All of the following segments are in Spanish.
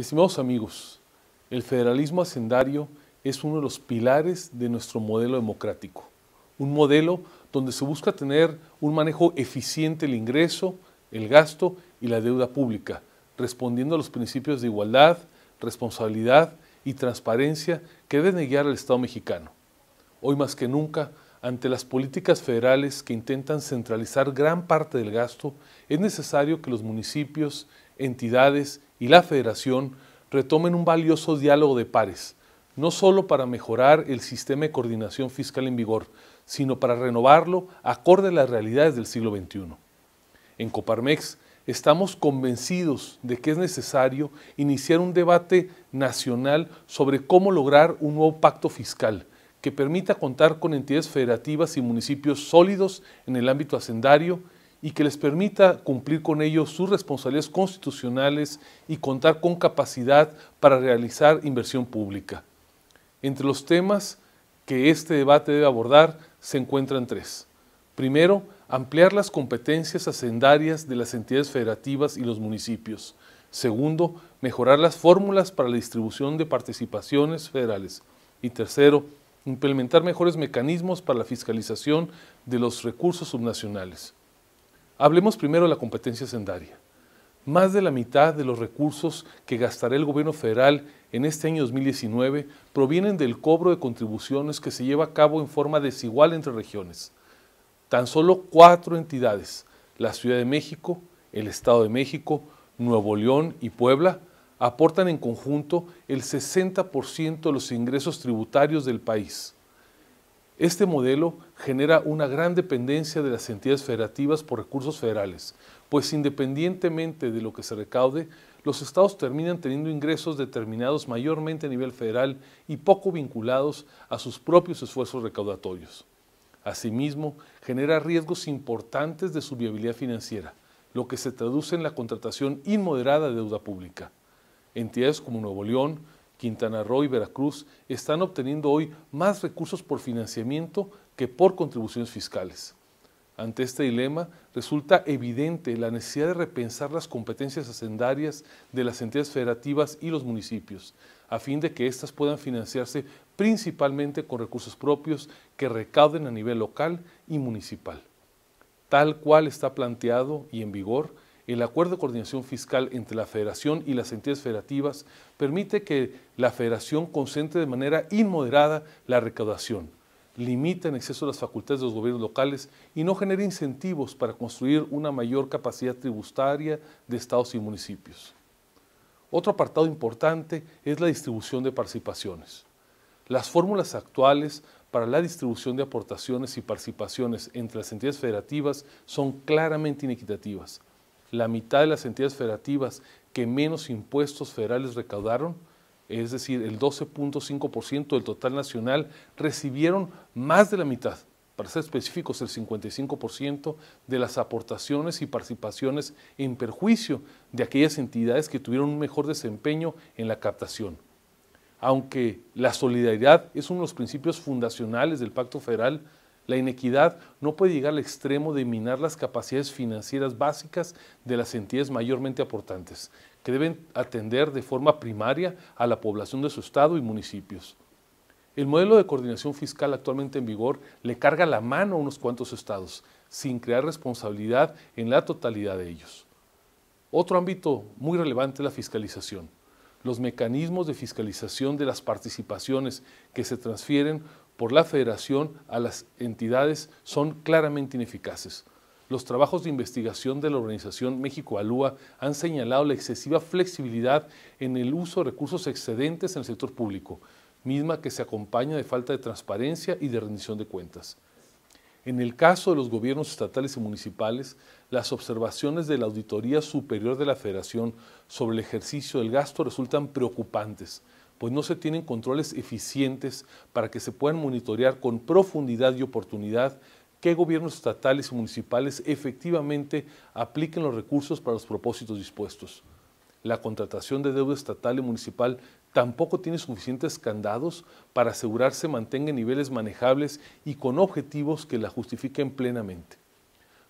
Estimados amigos, el federalismo hacendario es uno de los pilares de nuestro modelo democrático, un modelo donde se busca tener un manejo eficiente del ingreso, el gasto y la deuda pública, respondiendo a los principios de igualdad, responsabilidad y transparencia que deben guiar al Estado mexicano. Hoy más que nunca, ante las políticas federales que intentan centralizar gran parte del gasto, es necesario que los municipios, entidades y la Federación retomen un valioso diálogo de pares, no solo para mejorar el sistema de coordinación fiscal en vigor, sino para renovarlo acorde a las realidades del siglo XXI. En Coparmex estamos convencidos de que es necesario iniciar un debate nacional sobre cómo lograr un nuevo pacto fiscal que permita contar con entidades federativas y municipios sólidos en el ámbito hacendario y que les permita cumplir con ellos sus responsabilidades constitucionales y contar con capacidad para realizar inversión pública. Entre los temas que este debate debe abordar se encuentran tres. Primero, ampliar las competencias hacendarias de las entidades federativas y los municipios. Segundo, mejorar las fórmulas para la distribución de participaciones federales. Y tercero, implementar mejores mecanismos para la fiscalización de los recursos subnacionales. Hablemos primero de la competencia sendaria. Más de la mitad de los recursos que gastará el gobierno federal en este año 2019 provienen del cobro de contribuciones que se lleva a cabo en forma desigual entre regiones. Tan solo cuatro entidades, la Ciudad de México, el Estado de México, Nuevo León y Puebla, aportan en conjunto el 60% de los ingresos tributarios del país. Este modelo genera una gran dependencia de las entidades federativas por recursos federales, pues independientemente de lo que se recaude, los estados terminan teniendo ingresos determinados mayormente a nivel federal y poco vinculados a sus propios esfuerzos recaudatorios. Asimismo, genera riesgos importantes de su viabilidad financiera, lo que se traduce en la contratación inmoderada de deuda pública. Entidades como Nuevo León, Quintana Roo y Veracruz están obteniendo hoy más recursos por financiamiento que por contribuciones fiscales. Ante este dilema, resulta evidente la necesidad de repensar las competencias hacendarias de las entidades federativas y los municipios, a fin de que éstas puedan financiarse principalmente con recursos propios que recauden a nivel local y municipal. Tal cual está planteado y en vigor, el acuerdo de coordinación fiscal entre la federación y las entidades federativas permite que la federación concentre de manera inmoderada la recaudación, limita en exceso las facultades de los gobiernos locales y no genera incentivos para construir una mayor capacidad tributaria de estados y municipios. Otro apartado importante es la distribución de participaciones. Las fórmulas actuales para la distribución de aportaciones y participaciones entre las entidades federativas son claramente inequitativas la mitad de las entidades federativas que menos impuestos federales recaudaron, es decir, el 12.5% del total nacional, recibieron más de la mitad, para ser específicos, el 55% de las aportaciones y participaciones en perjuicio de aquellas entidades que tuvieron un mejor desempeño en la captación. Aunque la solidaridad es uno de los principios fundacionales del Pacto Federal, la inequidad no puede llegar al extremo de minar las capacidades financieras básicas de las entidades mayormente aportantes, que deben atender de forma primaria a la población de su estado y municipios. El modelo de coordinación fiscal actualmente en vigor le carga la mano a unos cuantos estados, sin crear responsabilidad en la totalidad de ellos. Otro ámbito muy relevante es la fiscalización. Los mecanismos de fiscalización de las participaciones que se transfieren por la Federación a las entidades son claramente ineficaces. Los trabajos de investigación de la organización México Alúa han señalado la excesiva flexibilidad en el uso de recursos excedentes en el sector público, misma que se acompaña de falta de transparencia y de rendición de cuentas. En el caso de los gobiernos estatales y municipales, las observaciones de la Auditoría Superior de la Federación sobre el ejercicio del gasto resultan preocupantes pues no se tienen controles eficientes para que se puedan monitorear con profundidad y oportunidad qué gobiernos estatales y municipales efectivamente apliquen los recursos para los propósitos dispuestos. La contratación de deuda estatal y municipal tampoco tiene suficientes candados para asegurarse mantenga niveles manejables y con objetivos que la justifiquen plenamente.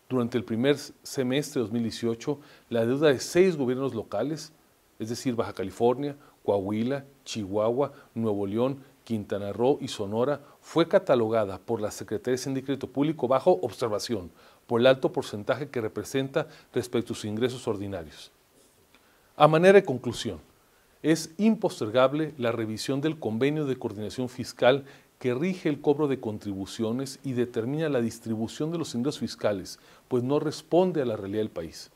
Durante el primer semestre de 2018, la deuda de seis gobiernos locales, es decir, Baja California, Coahuila, Chihuahua, Nuevo León, Quintana Roo y Sonora fue catalogada por la Secretaría de Sindicato Público bajo observación por el alto porcentaje que representa respecto a sus ingresos ordinarios. A manera de conclusión, es impostergable la revisión del convenio de coordinación fiscal que rige el cobro de contribuciones y determina la distribución de los ingresos fiscales, pues no responde a la realidad del país.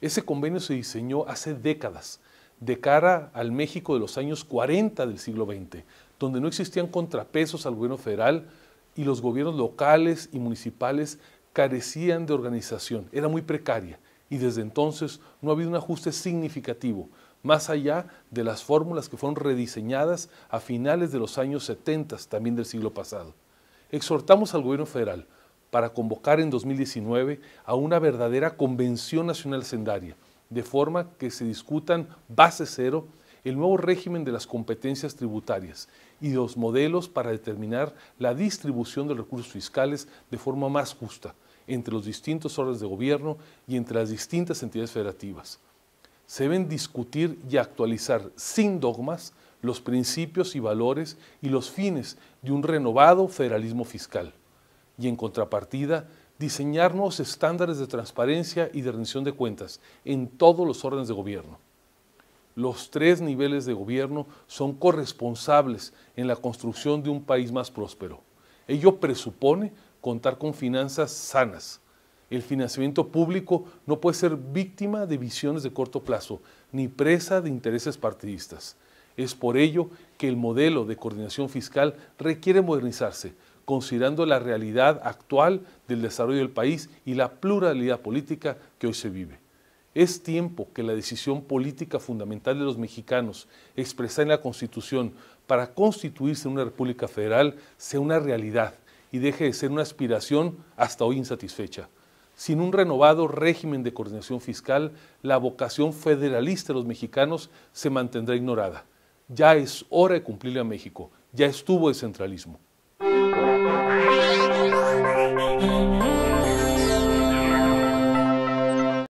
Ese convenio se diseñó hace décadas de cara al México de los años 40 del siglo XX, donde no existían contrapesos al gobierno federal y los gobiernos locales y municipales carecían de organización, era muy precaria y desde entonces no ha habido un ajuste significativo, más allá de las fórmulas que fueron rediseñadas a finales de los años 70, también del siglo pasado. Exhortamos al gobierno federal para convocar en 2019 a una verdadera Convención Nacional Sendaria, de forma que se discutan base cero, el nuevo régimen de las competencias tributarias y los modelos para determinar la distribución de recursos fiscales de forma más justa entre los distintos órdenes de gobierno y entre las distintas entidades federativas. Se deben discutir y actualizar sin dogmas los principios y valores y los fines de un renovado federalismo fiscal. Y en contrapartida, diseñar estándares de transparencia y de rendición de cuentas en todos los órdenes de gobierno. Los tres niveles de gobierno son corresponsables en la construcción de un país más próspero. Ello presupone contar con finanzas sanas. El financiamiento público no puede ser víctima de visiones de corto plazo ni presa de intereses partidistas. Es por ello que el modelo de coordinación fiscal requiere modernizarse considerando la realidad actual del desarrollo del país y la pluralidad política que hoy se vive. Es tiempo que la decisión política fundamental de los mexicanos, expresada en la Constitución para constituirse en una República Federal, sea una realidad y deje de ser una aspiración hasta hoy insatisfecha. Sin un renovado régimen de coordinación fiscal, la vocación federalista de los mexicanos se mantendrá ignorada. Ya es hora de cumplirle a México, ya estuvo el centralismo.